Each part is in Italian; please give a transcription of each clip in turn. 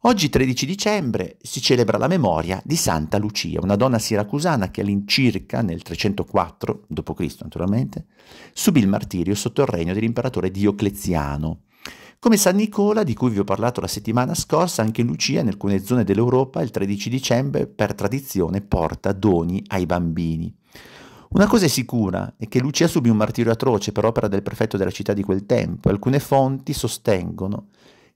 Oggi 13 dicembre si celebra la memoria di Santa Lucia, una donna siracusana che all'incirca nel 304 d.C. naturalmente subì il martirio sotto il regno dell'imperatore Diocleziano. Come San Nicola, di cui vi ho parlato la settimana scorsa, anche Lucia in alcune zone dell'Europa il 13 dicembre per tradizione porta doni ai bambini. Una cosa è sicura è che Lucia subì un martirio atroce per opera del prefetto della città di quel tempo. Alcune fonti sostengono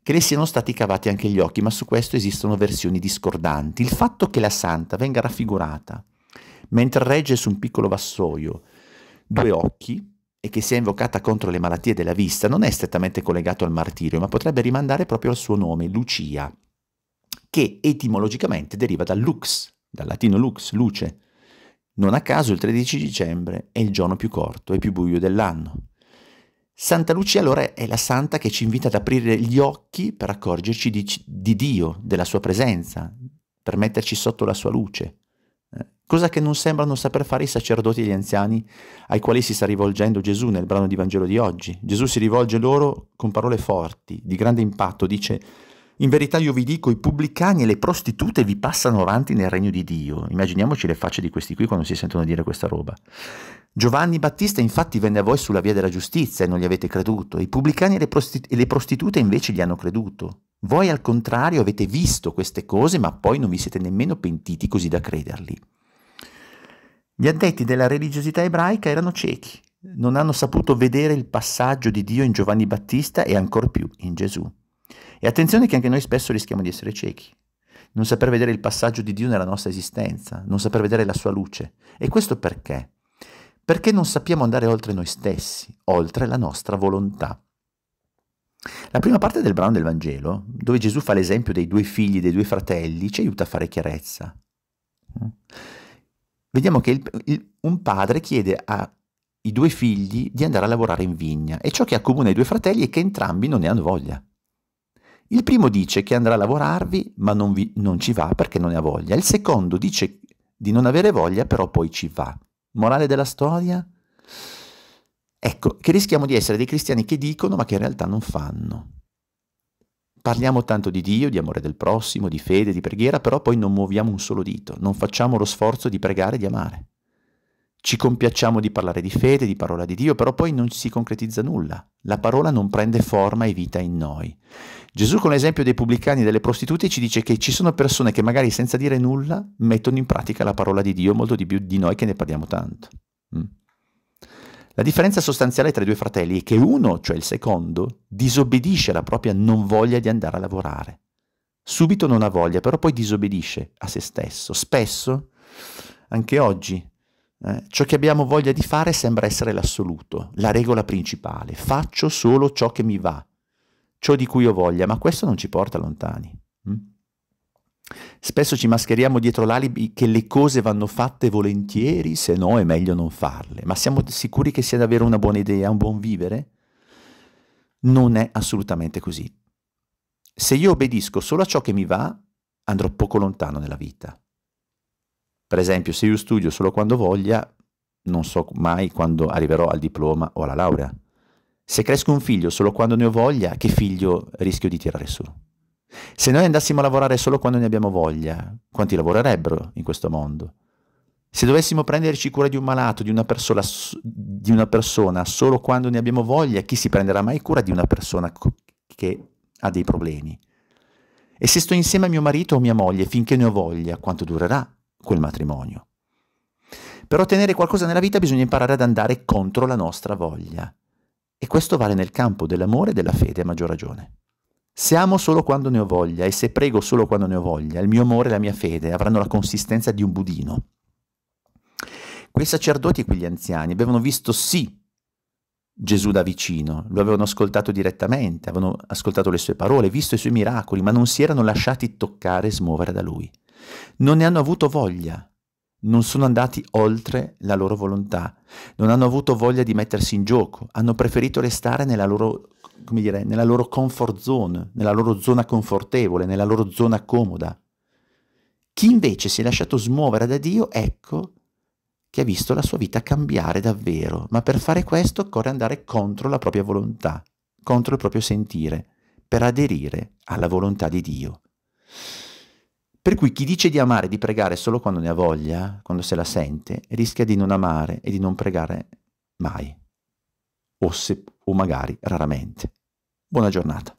che le siano stati cavati anche gli occhi, ma su questo esistono versioni discordanti. Il fatto che la santa venga raffigurata mentre regge su un piccolo vassoio due occhi e che sia invocata contro le malattie della vista non è strettamente collegato al martirio, ma potrebbe rimandare proprio al suo nome, Lucia, che etimologicamente deriva dal lux, dal latino lux, luce. Non a caso il 13 dicembre è il giorno più corto e più buio dell'anno. Santa Lucia allora è la santa che ci invita ad aprire gli occhi per accorgerci di, di Dio, della sua presenza, per metterci sotto la sua luce, eh, cosa che non sembrano saper fare i sacerdoti e gli anziani ai quali si sta rivolgendo Gesù nel brano di Vangelo di oggi. Gesù si rivolge loro con parole forti, di grande impatto, dice in verità io vi dico, i pubblicani e le prostitute vi passano avanti nel regno di Dio. Immaginiamoci le facce di questi qui quando si sentono dire questa roba. Giovanni Battista infatti venne a voi sulla via della giustizia e non gli avete creduto. I pubblicani e le, prostitu- e le prostitute invece gli hanno creduto. Voi al contrario avete visto queste cose, ma poi non vi siete nemmeno pentiti così da crederli. Gli addetti della religiosità ebraica erano ciechi, non hanno saputo vedere il passaggio di Dio in Giovanni Battista e ancor più in Gesù. E attenzione che anche noi spesso rischiamo di essere ciechi, non saper vedere il passaggio di Dio nella nostra esistenza, non saper vedere la sua luce. E questo perché? Perché non sappiamo andare oltre noi stessi, oltre la nostra volontà. La prima parte del brano del Vangelo, dove Gesù fa l'esempio dei due figli, dei due fratelli, ci aiuta a fare chiarezza. Vediamo che il, il, un padre chiede ai due figli di andare a lavorare in vigna e ciò che accomuna i due fratelli è che entrambi non ne hanno voglia. Il primo dice che andrà a lavorarvi ma non, vi, non ci va perché non ne ha voglia. Il secondo dice di non avere voglia però poi ci va. Morale della storia? Ecco, che rischiamo di essere dei cristiani che dicono ma che in realtà non fanno. Parliamo tanto di Dio, di amore del prossimo, di fede, di preghiera, però poi non muoviamo un solo dito, non facciamo lo sforzo di pregare e di amare. Ci compiacciamo di parlare di fede, di parola di Dio, però poi non si concretizza nulla. La parola non prende forma e vita in noi. Gesù con l'esempio dei pubblicani e delle prostitute ci dice che ci sono persone che magari senza dire nulla mettono in pratica la parola di Dio molto di più di noi che ne parliamo tanto. Mm. La differenza sostanziale tra i due fratelli è che uno, cioè il secondo, disobbedisce alla propria non voglia di andare a lavorare. Subito non ha voglia, però poi disobbedisce a se stesso. Spesso, anche oggi, eh, ciò che abbiamo voglia di fare sembra essere l'assoluto, la regola principale. Faccio solo ciò che mi va, ciò di cui ho voglia, ma questo non ci porta lontani. Mm? Spesso ci mascheriamo dietro l'alibi che le cose vanno fatte volentieri, se no è meglio non farle, ma siamo sicuri che sia davvero una buona idea, un buon vivere? Non è assolutamente così. Se io obbedisco solo a ciò che mi va, andrò poco lontano nella vita. Per esempio, se io studio solo quando voglia, non so mai quando arriverò al diploma o alla laurea. Se cresco un figlio solo quando ne ho voglia, che figlio rischio di tirare su? Se noi andassimo a lavorare solo quando ne abbiamo voglia, quanti lavorerebbero in questo mondo? Se dovessimo prenderci cura di un malato, di una, persona, di una persona solo quando ne abbiamo voglia, chi si prenderà mai cura di una persona che ha dei problemi? E se sto insieme a mio marito o mia moglie finché ne ho voglia, quanto durerà quel matrimonio? Per ottenere qualcosa nella vita bisogna imparare ad andare contro la nostra voglia. E questo vale nel campo dell'amore e della fede a maggior ragione. Se amo solo quando ne ho voglia e se prego solo quando ne ho voglia, il mio amore e la mia fede avranno la consistenza di un budino. Quei sacerdoti e quegli anziani avevano visto sì Gesù da vicino, lo avevano ascoltato direttamente, avevano ascoltato le sue parole, visto i suoi miracoli, ma non si erano lasciati toccare e smuovere da lui. Non ne hanno avuto voglia, non sono andati oltre la loro volontà, non hanno avuto voglia di mettersi in gioco, hanno preferito restare nella loro, dire, nella loro comfort zone, nella loro zona confortevole, nella loro zona comoda. Chi invece si è lasciato smuovere da Dio, ecco che ha visto la sua vita cambiare davvero, ma per fare questo occorre andare contro la propria volontà, contro il proprio sentire, per aderire alla volontà di Dio. Per cui chi dice di amare e di pregare solo quando ne ha voglia, quando se la sente, rischia di non amare e di non pregare mai. O, se, o magari raramente. Buona giornata.